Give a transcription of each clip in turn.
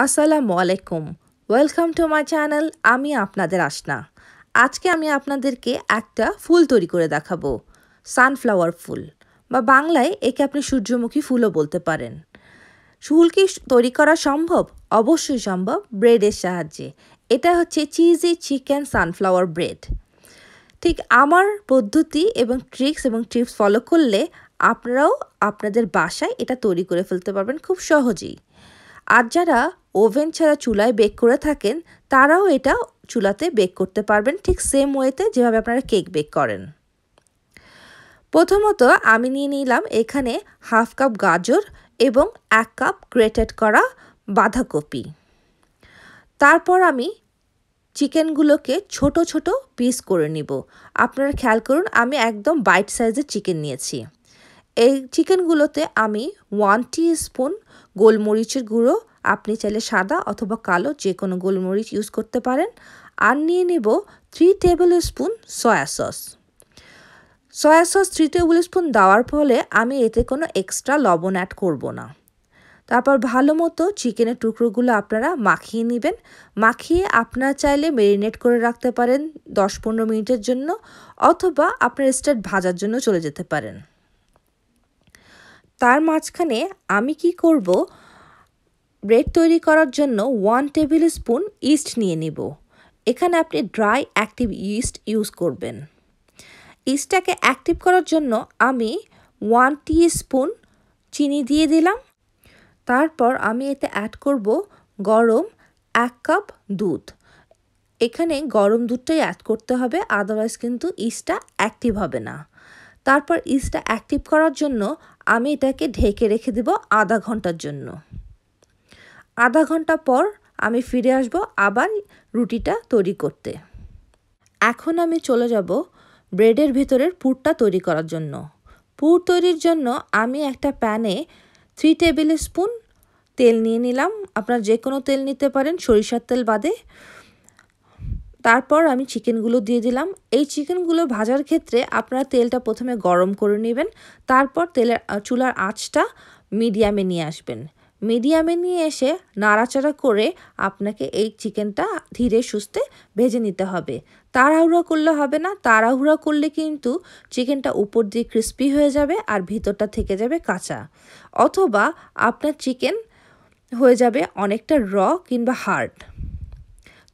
আসসালামু আলাইকুম welcome to my channel আমি আপনাদের আসনা আজকে আমি আপনাদেরকে একটা ফুল তৈরি করে দেখাবো সানফ্লাওয়ার ফুল বা বাংলায় একে আপনি সূর্যমুখী ফুলও বলতে পারেন ফুল কি তৈরি করা সম্ভব অবশ্যই সম্ভব ব্রেডের সাহায্যে এটা হচ্ছে চিজি চিকেন সানফ্লাওয়ার ব্রেড ঠিক আমার পদ্ধতি এবং ট্রিক্স এবং টিপস ফলো করলে আপনারাও আপনাদের বাসায় এটা তৈরি করে ফেলতে পারবেন খুব সহজেই আর যারা ওভেন ছাড়া চুলায় বেক করে থাকেন তারাও এটা চুলাতে বেক করতে পারবেন ঠিক সেম ওয়েতে যেভাবে আপনারা কেক বেক করেন প্রথমত আমি নিয়ে নিলাম এখানে হাফ কাপ গাজর এবং এক কাপ গ্রেটেড করা বাঁধাকপি তারপর আমি চিকেনগুলোকে ছোট ছোট পিস করে নিব আপনারা খেয়াল করুন আমি একদম বাইট সাইজের চিকেন নিয়েছি এই চিকেনগুলোতে আমি ওয়ান স্পুন গোলমরিচের গুঁড়ো আপনি চাইলে সাদা অথবা কালো যে কোনো গোলমরিচ ইউজ করতে পারেন আর নিয়ে নেব three tablespoon soya sauce soya sauce three tablespoon দেওয়ার ফলে আমি এতে কোনো এক্সট্রা লবণ অ্যাড করব না তারপর ভালো মতো চিকেনের টুকরোগুলো আপনারা মাখিয়ে নেবেন মাখিয়ে আপনারা চাইলে মেরিনেট করে রাখতে পারেন দশ পনেরো মিনিটের জন্য অথবা আপনার স্টার্ট ভাজার জন্য চলে যেতে পারেন তার মাঝখানে আমি কি করব ব্রেড তৈরি করার জন্য ওয়ান টেবিল স্পুন ইস্ট নিয়ে নিব এখানে আপনি ড্রাই অ্যাক্টিভ ইস্ট ইউজ করবেন ইস্টটাকে অ্যাক্টিভ করার জন্য আমি ওয়ান টি স্পুন চিনি দিয়ে দিলাম তারপর আমি এতে অ্যাড করব গরম এক কাপ দুধ এখানে গরম দুধটাই অ্যাড করতে হবে আদারওয়াইজ কিন্তু ইস্টটা অ্যাক্টিভ হবে না তারপর ইস্টটা অ্যাক্টিভ করার জন্য আমি এটাকে ঢেকে রেখে দেব আধা ঘন্টার জন্য আধা ঘন্টা পর আমি ফিরে আসব আবার রুটিটা তৈরি করতে এখন আমি চলে যাব ব্রেডের ভেতরের পুরটা তৈরি করার জন্য পুর তৈরির জন্য আমি একটা প্যানে থ্রি টেবিল স্পুন তেল নিয়ে নিলাম আপনার যে কোনো তেল নিতে পারেন সরিষার তেল বাদে তারপর আমি চিকেনগুলো দিয়ে দিলাম এই চিকেনগুলো ভাজার ক্ষেত্রে আপনারা তেলটা প্রথমে গরম করে নেবেন তারপর তেলের চুলার আঁচটা মিডিয়ামে নিয়ে আসবেন মিডিয়ামে নিয়ে এসে নাড়াচাড়া করে আপনাকে এই চিকেনটা ধীরে সুস্থে ভেজে নিতে হবে তাড়াহুড়া করলে হবে না তাড়াহুড়া করলে কিন্তু চিকেনটা উপর দিয়ে ক্রিস্পি হয়ে যাবে আর ভিতরটা থেকে যাবে কাঁচা অথবা আপনার চিকেন হয়ে যাবে অনেকটা র কিংবা হার্ড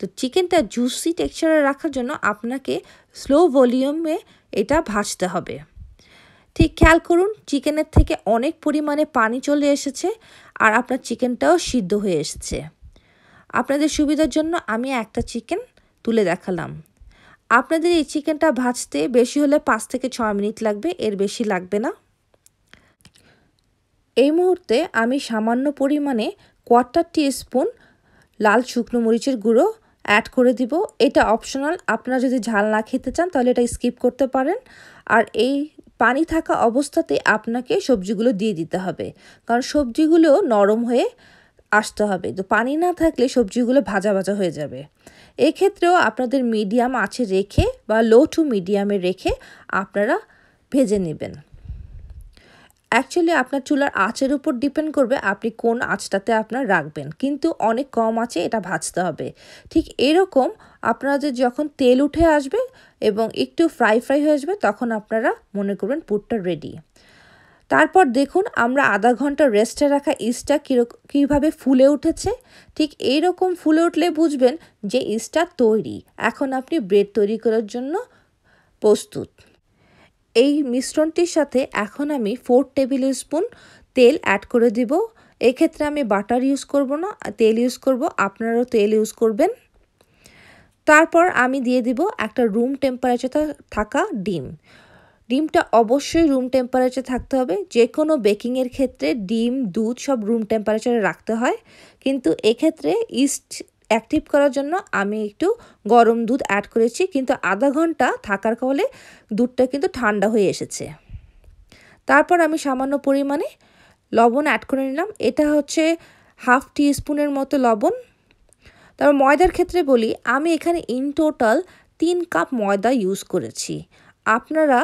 তো চিকেনটা জুসি টেক্সচারে রাখার জন্য আপনাকে স্লো ভলিউমে এটা ভাজতে হবে ঠিক খেয়াল করুন চিকেনের থেকে অনেক পরিমাণে পানি চলে এসেছে আর আপনার চিকেনটাও সিদ্ধ হয়ে এসেছে আপনাদের সুবিধার জন্য আমি একটা চিকেন তুলে দেখালাম আপনাদের এই চিকেনটা ভাজতে বেশি হলে পাঁচ থেকে ছয় মিনিট লাগবে এর বেশি লাগবে না এই মুহূর্তে আমি সামান্য পরিমাণে কোয়ার্টার টি স্পুন লাল শুকনো মরিচের গুঁড়ো অ্যাড করে দিব এটা অপশনাল আপনারা যদি ঝাল না খেতে চান তাহলে এটা স্কিপ করতে পারেন আর এই পানি থাকা অবস্থাতে আপনাকে সবজিগুলো দিয়ে দিতে হবে কারণ সবজিগুলো নরম হয়ে আসতে হবে তো পানি না থাকলে সবজিগুলো ভাজা ভাজা হয়ে যাবে এক্ষেত্রেও আপনাদের মিডিয়াম আছে রেখে বা লো টু মিডিয়ামে রেখে আপনারা ভেজে নেবেন অ্যাকচুয়ালি আপনার চুলার আঁচের উপর ডিপেন্ড করবে আপনি কোন আঁচটাতে আপনার রাখবেন কিন্তু অনেক কম আঁচে এটা ভাজতে হবে ঠিক এরকম আপনাদের যখন তেল উঠে আসবে এবং একটু ফ্রাই ফ্রাই হয়ে আসবে তখন আপনারা মনে করবেন পুরটা রেডি তারপর দেখুন আমরা আধা ঘন্টা রেস্টে রাখা ইস্টটা কীরকম কীভাবে ফুলে উঠেছে ঠিক এইরকম ফুলে উঠলে বুঝবেন যে ইস্টটা তৈরি এখন আপনি ব্রেড তৈরি করার জন্য প্রস্তুত এই মিশ্রণটির সাথে এখন আমি ফোর টেবিল স্পুন তেল অ্যাড করে দিব এক্ষেত্রে আমি বাটার ইউজ করব না তেল ইউজ করব আপনারাও তেল ইউজ করবেন তারপর আমি দিয়ে দিব একটা রুম টেম্পারেচারে থাকা ডিম ডিমটা অবশ্যই রুম টেম্পারেচার থাকতে হবে যে কোনো বেকিংয়ের ক্ষেত্রে ডিম দুধ সব রুম টেম্পারেচারে রাখতে হয় কিন্তু এক্ষেত্রে ইস্ট অ্যাক্টিভ করার জন্য আমি একটু গরম দুধ অ্যাড করেছি কিন্তু আধা ঘন্টা থাকার ফলে দুধটা কিন্তু ঠান্ডা হয়ে এসেছে তারপর আমি সামান্য পরিমাণে লবণ অ্যাড করে নিলাম এটা হচ্ছে হাফ টি স্পুনের মতো লবণ তারপর ময়দার ক্ষেত্রে বলি আমি এখানে ইন টোটাল তিন কাপ ময়দা ইউজ করেছি আপনারা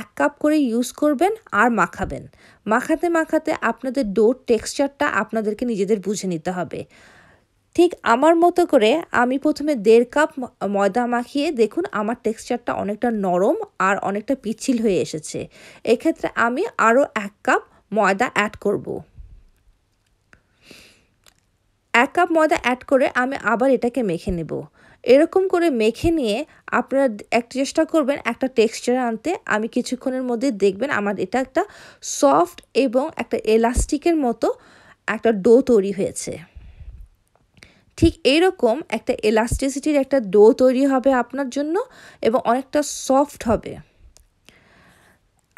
এক কাপ করে ইউজ করবেন আর মাখাবেন মাখাতে মাখাতে আপনাদের ডোর টেক্সচারটা আপনাদেরকে নিজেদের বুঝে নিতে হবে ঠিক আমার মতো করে আমি প্রথমে দেড় কাপ ময়দা মাখিয়ে দেখুন আমার টেক্সচারটা অনেকটা নরম আর অনেকটা পিছিল হয়ে এসেছে এক্ষেত্রে আমি আরও এক কাপ ময়দা অ্যাড করব। এক কাপ ময়দা অ্যাড করে আমি আবার এটাকে মেখে নেব এরকম করে মেখে নিয়ে আপনারা এক চেষ্টা করবেন একটা টেক্সচার আনতে আমি কিছুক্ষণের মধ্যে দেখবেন আমার এটা একটা সফট এবং একটা এলাস্টিকের মতো একটা ডো তৈরি হয়েছে ঠিক এইরকম একটা এলাস্টিসিটির একটা ডো তৈরি হবে আপনার জন্য এবং অনেকটা সফট হবে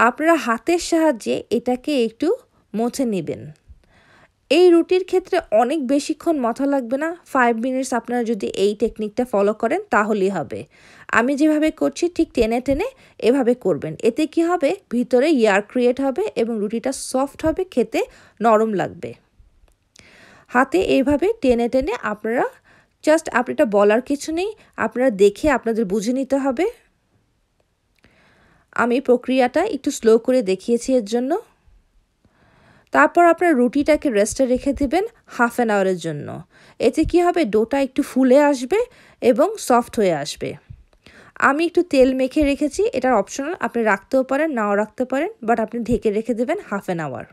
আপনারা হাতের সাহায্যে এটাকে একটু মুছে নেবেন এই রুটির ক্ষেত্রে অনেক বেশিক্ষণ মাথা লাগবে না ফাইভ মিনিটস আপনারা যদি এই টেকনিকটা ফলো করেন তাহলেই হবে আমি যেভাবে করছি ঠিক টেনে টেনে এভাবে করবেন এতে কি হবে ভিতরে ইয়ার ক্রিয়েট হবে এবং রুটিটা সফট হবে খেতে নরম লাগবে হাতে এইভাবে টেনে টেনে আপনারা জাস্ট আপনি এটা বলার কিছু নেই আপনারা দেখে আপনাদের বুঝে নিতে হবে আমি প্রক্রিয়াটা একটু স্লো করে দেখিয়েছি এর জন্য তারপর আপনার রুটিটাকে রেস্টে রেখে দিবেন হাফ অ্যান আওয়ারের জন্য এতে কি হবে ডোটা একটু ফুলে আসবে এবং সফট হয়ে আসবে আমি একটু তেল মেখে রেখেছি এটার অপশনাল আপনি রাখতেও পারেন নাও রাখতে পারেন বাট আপনি ঢেকে রেখে দেবেন হাফ অ্যান আওয়ার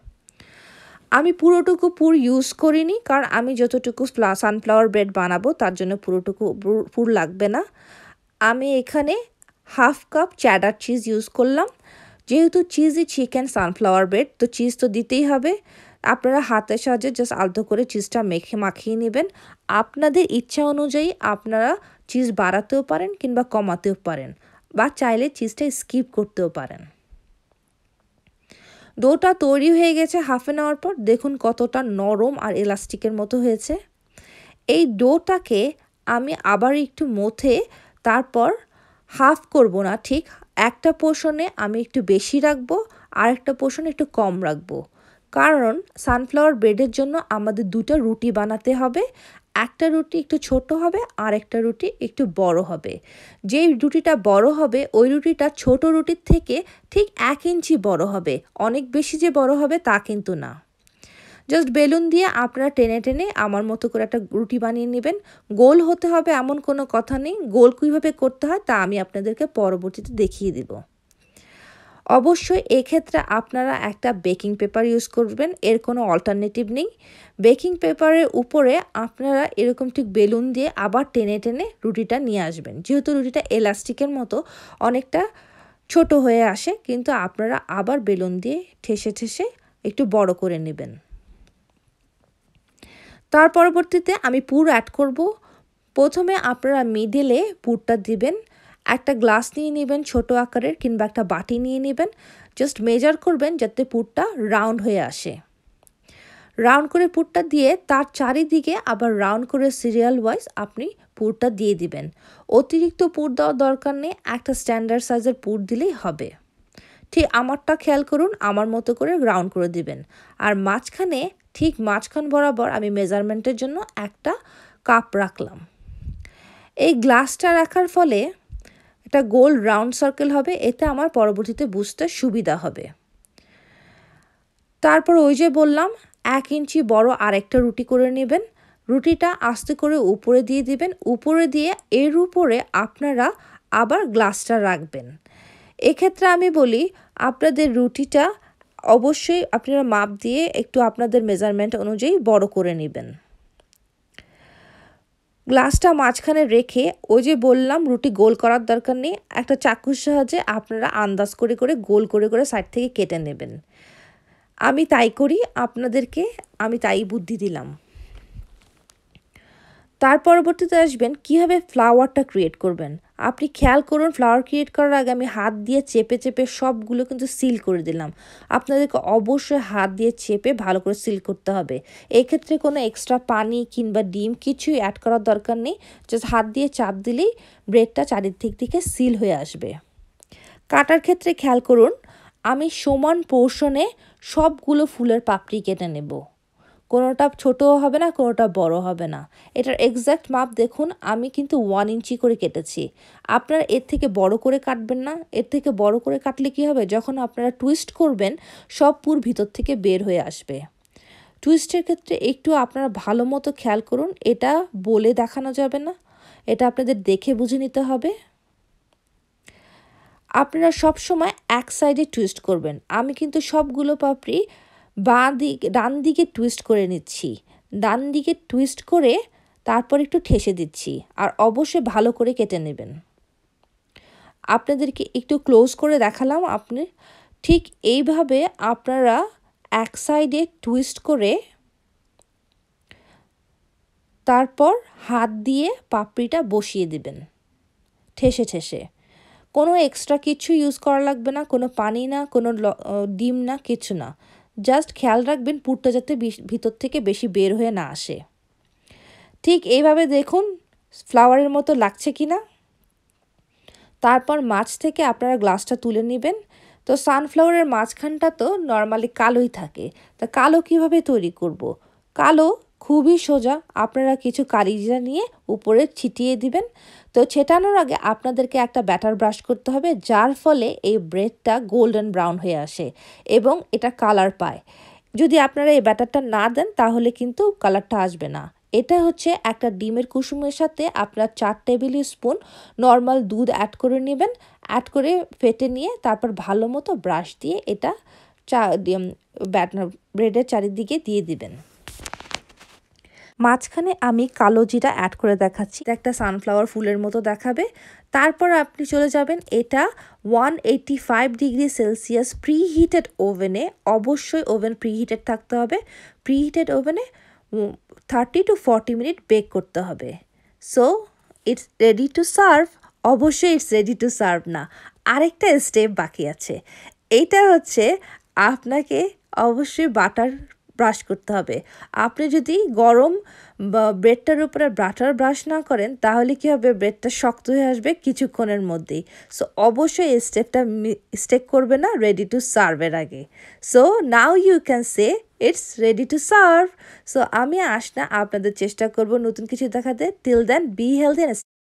আমি পুরোটুকু পুর ইউজ করিনি কারণ আমি যতটুকু সানফ্লাওয়ার ব্রেড বানাবো তার জন্য পুরোটুকু পুর লাগবে না আমি এখানে half cup cheddar cheese use করলাম যেহেতু চিজই চিকেন সানফ্লাওয়ার ব্রেড তো চিজ তো দিতেই হবে আপনারা হাতের সাহায্যে জাস্ট আলতো করে চিজটা মেখে মাখিয়ে নেবেন আপনাদের ইচ্ছা অনুযায়ী আপনারা চিজ বাড়াতেও পারেন কিংবা কমাতেও পারেন বা চাইলে চিজটা স্কিপ করতেও পারেন ডোটা তৈরি হয়ে গেছে হাফ অ্যান আওয়ার পর দেখুন কতটা নরম আর এলাস্টিকের মতো হয়েছে এই ডোটাকে আমি আবার একটু মথে তারপর হাফ করব না ঠিক একটা পোষণে আমি একটু বেশি রাখবো আর একটা পোষণে একটু কম রাখবো কারণ সানফ্লাওয়ার ব্রেডের জন্য আমাদের দুটো রুটি বানাতে হবে একটা রুটি একটু ছোট হবে আর একটা রুটি একটু বড় হবে যেই রুটিটা বড় হবে ওই রুটিটা ছোট রুটির থেকে ঠিক এক ইঞ্চি বড় হবে অনেক বেশি যে বড় হবে তা কিন্তু না জাস্ট বেলুন দিয়ে আপনারা টেনে টেনে আমার মতো করে একটা রুটি বানিয়ে নেবেন গোল হতে হবে এমন কোনো কথা নেই গোল কীভাবে করতে হয় তা আমি আপনাদেরকে পরবর্তীতে দেখিয়ে দেবো অবশ্যই এক্ষেত্রে আপনারা একটা বেকিং পেপার ইউজ করবেন এর কোনো অল্টারনেটিভ নেই বেকিং পেপারের উপরে আপনারা এরকম ঠিক বেলুন দিয়ে আবার টেনে টেনে রুটিটা নিয়ে আসবেন যেহেতু রুটিটা এলাস্টিকের মতো অনেকটা ছোট হয়ে আসে কিন্তু আপনারা আবার বেলুন দিয়ে ঠেসে ঠেসে একটু বড় করে নেবেন তার পরবর্তীতে আমি পুর অ্যাড করব প্রথমে আপনারা মিডেলে পুরটা দিবেন একটা গ্লাস নিয়ে নেবেন ছোট আকারের কিংবা একটা বাটি নিয়ে নেবেন জাস্ট মেজার করবেন যাতে পুরটা রাউন্ড হয়ে আসে রাউন্ড করে পুরটা দিয়ে তার চারিদিকে আবার রাউন্ড করে সিরিয়াল ওয়াইজ আপনি পুরটা দিয়ে দিবেন অতিরিক্ত পুর দেওয়ার দরকার নেই একটা স্ট্যান্ডার্ড সাইজের পুর দিলেই হবে ঠিক আমারটা খেয়াল করুন আমার মতো করে রাউন্ড করে দিবেন আর মাঝখানে ঠিক মাঝখান বরাবর আমি মেজারমেন্টের জন্য একটা কাপ রাখলাম এই গ্লাসটা রাখার ফলে একটা গোল রাউন্ড সার্কেল হবে এতে আমার পরবর্তীতে বুঝতে সুবিধা হবে তারপর ওই যে বললাম এক ইঞ্চি বড় আরেকটা রুটি করে নেবেন রুটিটা আস্তে করে উপরে দিয়ে দিবেন উপরে দিয়ে এর উপরে আপনারা আবার গ্লাসটা রাখবেন এক্ষেত্রে আমি বলি আপনাদের রুটিটা অবশ্যই আপনারা মাপ দিয়ে একটু আপনাদের মেজারমেন্ট অনুযায়ী বড় করে নেবেন গ্লাসটা মাঝখানে রেখে ওই যে বললাম রুটি গোল করার দরকার নেই একটা চাকুর সাহায্যে আপনারা আন্দাজ করে করে গোল করে করে সাইড থেকে কেটে নেবেন আমি তাই করি আপনাদেরকে আমি তাই বুদ্ধি দিলাম তার পরবর্তীতে আসবেন কীভাবে ফ্লাওয়ারটা ক্রিয়েট করবেন আপনি খেয়াল করুন ফ্লাওয়ার ক্রিয়েট করার আগে আমি হাত দিয়ে চেপে চেপে সবগুলো কিন্তু সিল করে দিলাম আপনাদেরকে অবশ্যই হাত দিয়ে চেপে ভালো করে সিল করতে হবে এক্ষেত্রে কোনো এক্সট্রা পানি কিংবা ডিম কিছুই অ্যাড করার দরকার নেই জাস্ট হাত দিয়ে চাপ দিলেই ব্রেডটা চারিদিক থেকে সিল হয়ে আসবে কাটার ক্ষেত্রে খেয়াল করুন আমি সমান পোর্শনে সবগুলো ফুলের পাপড়ি কেটে নেবো কোনোটা ছোটও হবে না কোনোটা বড় হবে না এটার এক্স্যাক্ট মাপ দেখুন আমি কিন্তু ওয়ান ইঞ্চি করে কেটেছি আপনারা এর থেকে বড় করে কাটবেন না এর থেকে বড় করে কাটলে কি হবে যখন আপনারা টুইস্ট করবেন সব পুর ভিতর থেকে বের হয়ে আসবে টুইস্টের ক্ষেত্রে একটু আপনারা ভালো মতো খেয়াল করুন এটা বলে দেখানো যাবে না এটা আপনাদের দেখে বুঝে নিতে হবে আপনারা সব সময় এক সাইডে টুইস্ট করবেন আমি কিন্তু সবগুলো পাপড়ি বাঁ দিক ডান দিকে টুইস্ট করে নিচ্ছি ডান দিকে টুইস্ট করে তারপর একটু ঠেসে দিচ্ছি আর অবশ্যই ভালো করে কেটে নেবেন আপনাদেরকে একটু ক্লোজ করে দেখালাম আপনি ঠিক এইভাবে আপনারা এক সাইডে টুইস্ট করে তারপর হাত দিয়ে পাপড়িটা বসিয়ে দিবেন ঠেসে ঠেসে কোনো এক্সট্রা কিছু ইউজ করা লাগবে না কোনো পানি না কোনো ডিম না কিছু না জাস্ট খেয়াল রাখবেন পুরটা যাতে ভিতর থেকে বেশি বের হয়ে না আসে ঠিক এইভাবে দেখুন ফ্লাওয়ারের মতো লাগছে কি না তারপর মাছ থেকে আপনারা গ্লাসটা তুলে নেবেন তো সানফ্লাওয়ারের মাঝখানটা তো নর্মালি কালোই থাকে তা কালো কিভাবে তৈরি করব। কালো খুবই সোজা আপনারা কিছু কালিজিরা নিয়ে উপরে ছিটিয়ে দিবেন তো ছেটানোর আগে আপনাদেরকে একটা ব্যাটার ব্রাশ করতে হবে যার ফলে এই ব্রেডটা গোল্ডেন ব্রাউন হয়ে আসে এবং এটা কালার পায় যদি আপনারা এই ব্যাটারটা না দেন তাহলে কিন্তু কালারটা আসবে না এটা হচ্ছে একটা ডিমের কুসুমের সাথে আপনার চার টেবিল স্পুন নর্মাল দুধ অ্যাড করে নেবেন অ্যাড করে ফেটে নিয়ে তারপর ভালো মতো ব্রাশ দিয়ে এটা চা ব্রেডের চারিদিকে দিয়ে দিবেন মাঝখানে আমি কালো জিরা অ্যাড করে দেখাচ্ছি একটা সানফ্লাওয়ার ফুলের মতো দেখাবে তারপর আপনি চলে যাবেন এটা one eighty five degree Celsius preheated ওভেনে অবশ্যই ওভেন প্রিহিটেড থাকতে হবে প্রিহিটেড ওভেনে thirty two forty minute bake করতে হবে so it's ready to serve অবশ্যই ইটস রেডি টু সার্ভ না আরেকটা স্টেপ বাকি আছে এইটা হচ্ছে আপনাকে অবশ্যই বাটার ব্রাশ করতে হবে আপনি যদি গরম ব্রেডটার উপরে বাটার ব্রাশ না করেন তাহলে কি হবে ব্রেডটা শক্ত হয়ে আসবে কিছুক্ষণের মধ্যেই সো অবশ্যই এই স্টেপটা স্টেক করবে না রেডি টু সার্ভের আগে so now you can say it's ready to serve so আমি আসনা আপনাদের চেষ্টা করব নতুন কিছু দেখাতে টিল দেন বি হেলদি